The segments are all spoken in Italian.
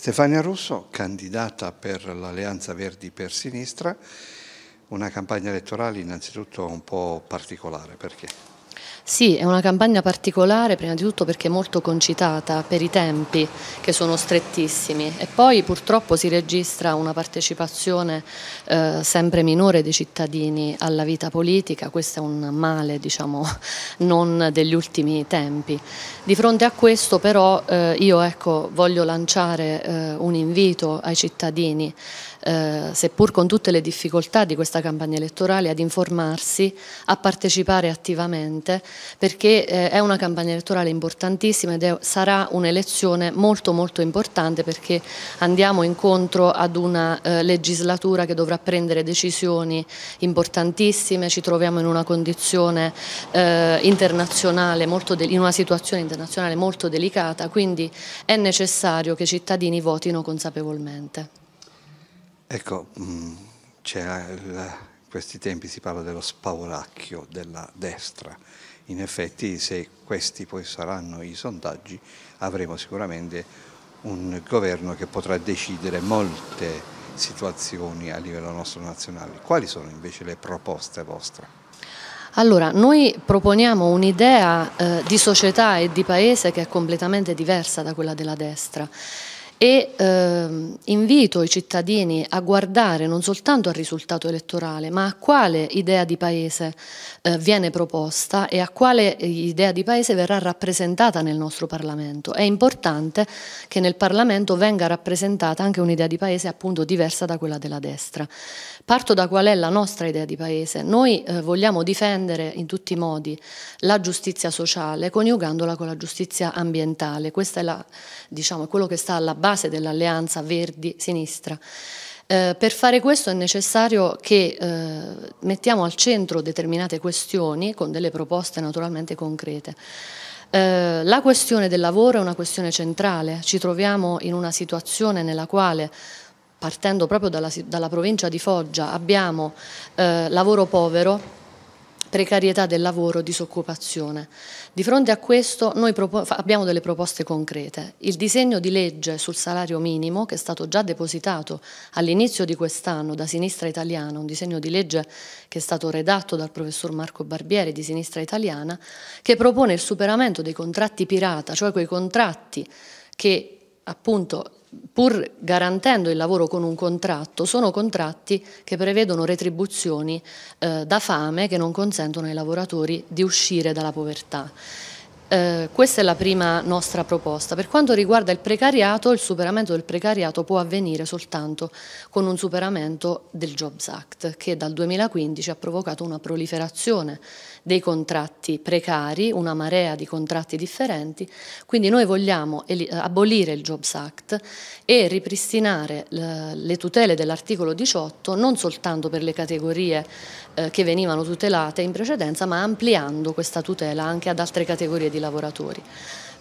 Stefania Russo, candidata per l'Alleanza Verdi per Sinistra, una campagna elettorale innanzitutto un po' particolare perché sì, è una campagna particolare prima di tutto perché è molto concitata per i tempi che sono strettissimi e poi purtroppo si registra una partecipazione eh, sempre minore dei cittadini alla vita politica, questo è un male diciamo non degli ultimi tempi. Di fronte a questo però eh, io ecco, voglio lanciare eh, un invito ai cittadini, eh, seppur con tutte le difficoltà di questa campagna elettorale, ad informarsi, a partecipare attivamente sicuramente, perché eh, è una campagna elettorale importantissima ed è, sarà un'elezione molto molto importante perché andiamo incontro ad una eh, legislatura che dovrà prendere decisioni importantissime, ci troviamo in una condizione eh, internazionale, de, in una situazione internazionale molto delicata, quindi è necessario che i cittadini votino consapevolmente. Ecco, mm, c'è la questi tempi si parla dello spavolacchio della destra. In effetti se questi poi saranno i sondaggi avremo sicuramente un governo che potrà decidere molte situazioni a livello nostro nazionale. Quali sono invece le proposte vostre? Allora, noi proponiamo un'idea eh, di società e di paese che è completamente diversa da quella della destra e eh, invito i cittadini a guardare non soltanto al risultato elettorale ma a quale idea di paese eh, viene proposta e a quale idea di paese verrà rappresentata nel nostro Parlamento. È importante che nel Parlamento venga rappresentata anche un'idea di paese appunto diversa da quella della destra. Parto da qual è la nostra idea di paese. Noi eh, vogliamo difendere in tutti i modi la giustizia sociale coniugandola con la giustizia ambientale. Questo è la, diciamo, quello che sta alla base base dell'alleanza Verdi-Sinistra. Eh, per fare questo è necessario che eh, mettiamo al centro determinate questioni con delle proposte naturalmente concrete. Eh, la questione del lavoro è una questione centrale, ci troviamo in una situazione nella quale partendo proprio dalla, dalla provincia di Foggia abbiamo eh, lavoro povero, precarietà del lavoro, disoccupazione. Di fronte a questo noi abbiamo delle proposte concrete. Il disegno di legge sul salario minimo, che è stato già depositato all'inizio di quest'anno da Sinistra Italiana, un disegno di legge che è stato redatto dal professor Marco Barbieri di Sinistra Italiana, che propone il superamento dei contratti pirata, cioè quei contratti che appunto pur garantendo il lavoro con un contratto, sono contratti che prevedono retribuzioni eh, da fame che non consentono ai lavoratori di uscire dalla povertà. Eh, questa è la prima nostra proposta. Per quanto riguarda il precariato, il superamento del precariato può avvenire soltanto con un superamento del Jobs Act, che dal 2015 ha provocato una proliferazione dei contratti precari, una marea di contratti differenti, quindi noi vogliamo eh, abolire il Jobs Act e ripristinare le tutele dell'articolo 18 non soltanto per le categorie eh, che venivano tutelate in precedenza, ma ampliando questa tutela anche ad altre categorie di lavoratori.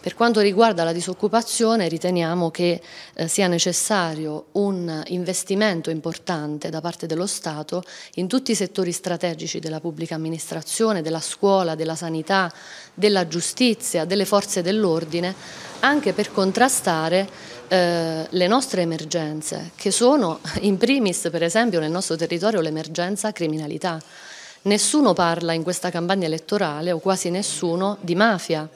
Per quanto riguarda la disoccupazione riteniamo che eh, sia necessario un investimento importante da parte dello Stato in tutti i settori strategici della pubblica amministrazione, della scuola, della sanità, della giustizia, delle forze dell'ordine, anche per contrastare eh, le nostre emergenze, che sono in primis per esempio nel nostro territorio l'emergenza criminalità. Nessuno parla in questa campagna elettorale, o quasi nessuno, di mafia,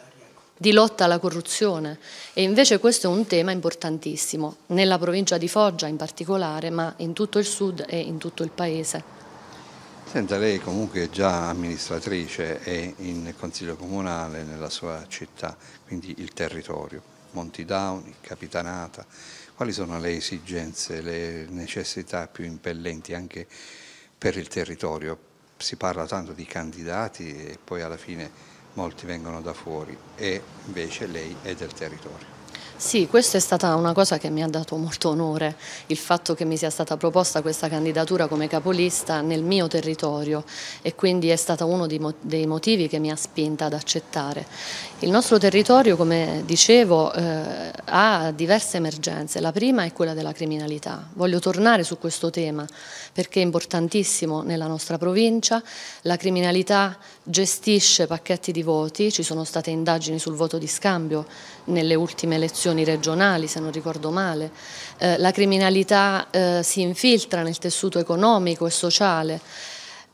di lotta alla corruzione e invece questo è un tema importantissimo, nella provincia di Foggia in particolare, ma in tutto il sud e in tutto il paese. Senta, lei comunque è già amministratrice e in consiglio comunale nella sua città, quindi il territorio, Monti Down, Capitanata, quali sono le esigenze, le necessità più impellenti anche per il territorio, si parla tanto di candidati e poi alla fine molti vengono da fuori e invece lei è del territorio. Sì, questa è stata una cosa che mi ha dato molto onore, il fatto che mi sia stata proposta questa candidatura come capolista nel mio territorio e quindi è stato uno dei motivi che mi ha spinta ad accettare. Il nostro territorio, come dicevo, eh, ha diverse emergenze, la prima è quella della criminalità. Voglio tornare su questo tema perché è importantissimo nella nostra provincia, la criminalità gestisce pacchetti di voti, ci sono state indagini sul voto di scambio nelle ultime elezioni istituzioni regionali, se non ricordo male. Eh, la criminalità eh, si infiltra nel tessuto economico e sociale.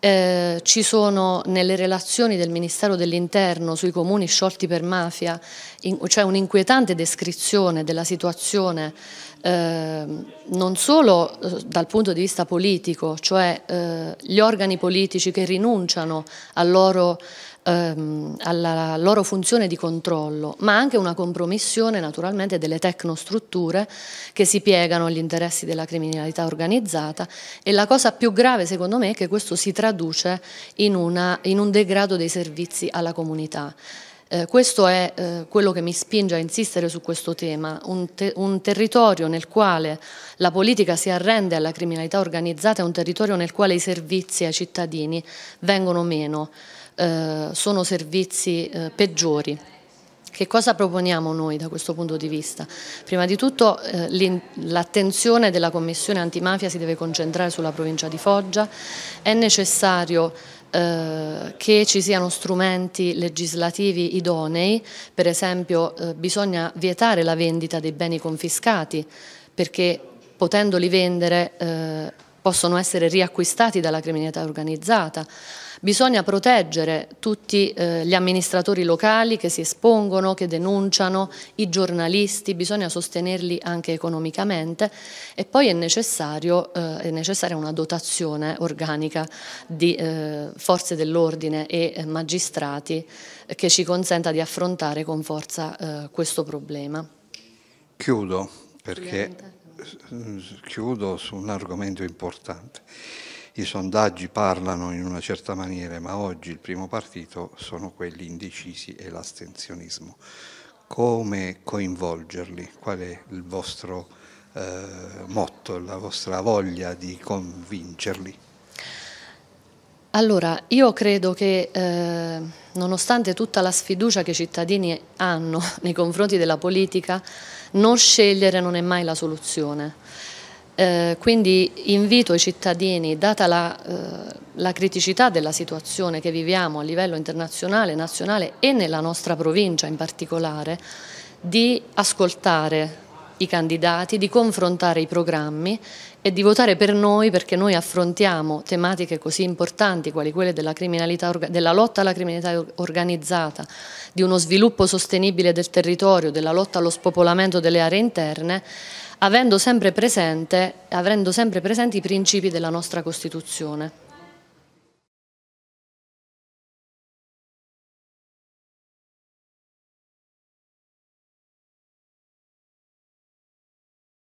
Eh, ci sono nelle relazioni del Ministero dell'Interno sui comuni sciolti per mafia, c'è cioè un'inquietante descrizione della situazione eh, non solo eh, dal punto di vista politico, cioè eh, gli organi politici che rinunciano al loro ehm, alla loro funzione di controllo, ma anche una compromissione naturalmente delle tecnostrutture che si piegano agli interessi della criminalità organizzata e la cosa più grave secondo me è che questo si traduce in, una, in un degrado dei servizi alla comunità. Eh, questo è eh, quello che mi spinge a insistere su questo tema, un, te un, territorio nel quale la politica si arrende alla criminalità organizzata è un territorio nel quale i servizi ai cittadini vengono meno. Eh, sono servizi eh, peggiori. Che cosa proponiamo noi da questo punto di vista? Prima di tutto eh, l'attenzione della Commissione antimafia si deve concentrare sulla provincia di Foggia, è necessario eh, che ci siano strumenti legislativi idonei, per esempio eh, bisogna vietare la vendita dei beni confiscati perché potendoli vendere eh, possono essere riacquistati dalla criminalità organizzata. Bisogna proteggere tutti eh, gli amministratori locali che si espongono, che denunciano, i giornalisti, bisogna sostenerli anche economicamente e poi è, necessario, eh, è necessaria una dotazione organica di eh, forze dell'ordine e eh, magistrati che ci consenta di affrontare con forza eh, questo problema. Chiudo perché chiudo su un argomento importante. I sondaggi parlano in una certa maniera, ma oggi il primo partito sono quelli indecisi e l'astensionismo. Come coinvolgerli? Qual è il vostro eh, motto, la vostra voglia di convincerli? Allora, io credo che eh, nonostante tutta la sfiducia che i cittadini hanno nei confronti della politica, non scegliere non è mai la soluzione. Eh, quindi invito i cittadini, data la, eh, la, criticità della situazione che viviamo a livello internazionale, nazionale e nella nostra provincia in particolare, di ascoltare i candidati, di confrontare i programmi e di votare per noi perché noi affrontiamo tematiche così importanti quali quelle della, della lotta alla criminalità organizzata, di uno sviluppo sostenibile del territorio, della lotta allo spopolamento delle aree interne, avendo sempre, presente, avendo sempre presenti i principi della nostra Costituzione.